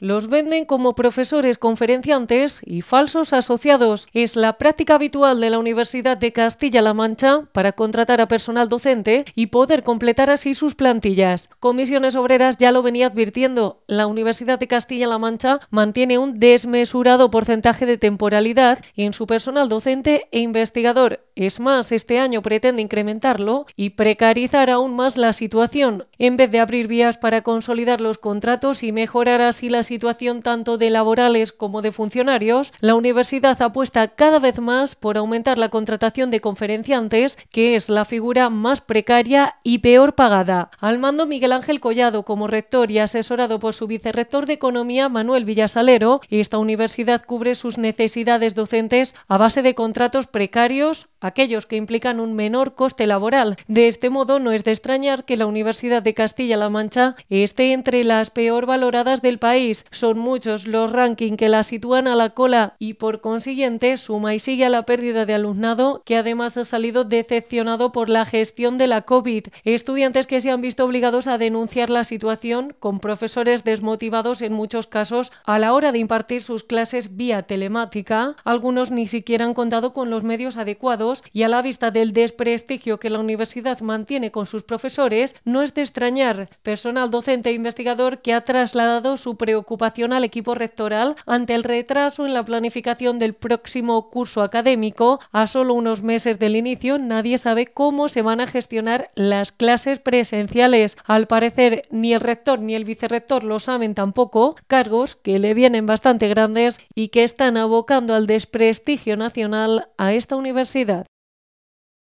Los venden como profesores conferenciantes y falsos asociados. Es la práctica habitual de la Universidad de Castilla-La Mancha para contratar a personal docente y poder completar así sus plantillas. Comisiones Obreras ya lo venía advirtiendo. La Universidad de Castilla-La Mancha mantiene un desmesurado porcentaje de temporalidad en su personal docente e investigador. Es más, este año pretende incrementarlo y precarizar aún más la situación, en vez de abrir vías para consolidar los contratos y mejorar así las situación tanto de laborales como de funcionarios, la universidad apuesta cada vez más por aumentar la contratación de conferenciantes, que es la figura más precaria y peor pagada. Al mando Miguel Ángel Collado como rector y asesorado por su vicerrector de Economía Manuel Villasalero, esta universidad cubre sus necesidades docentes a base de contratos precarios, aquellos que implican un menor coste laboral. De este modo, no es de extrañar que la Universidad de Castilla-La Mancha esté entre las peor valoradas del país. Son muchos los rankings que la sitúan a la cola y, por consiguiente, suma y sigue a la pérdida de alumnado, que además ha salido decepcionado por la gestión de la COVID. Estudiantes que se han visto obligados a denunciar la situación, con profesores desmotivados en muchos casos a la hora de impartir sus clases vía telemática. Algunos ni siquiera han contado con los medios adecuados y a la vista del desprestigio que la universidad mantiene con sus profesores, no es de extrañar personal docente e investigador que ha trasladado su preocupación al equipo rectoral ante el retraso en la planificación del próximo curso académico. A solo unos meses del inicio, nadie sabe cómo se van a gestionar las clases presenciales. Al parecer, ni el rector ni el vicerrector lo saben tampoco, cargos que le vienen bastante grandes y que están abocando al desprestigio nacional a esta universidad.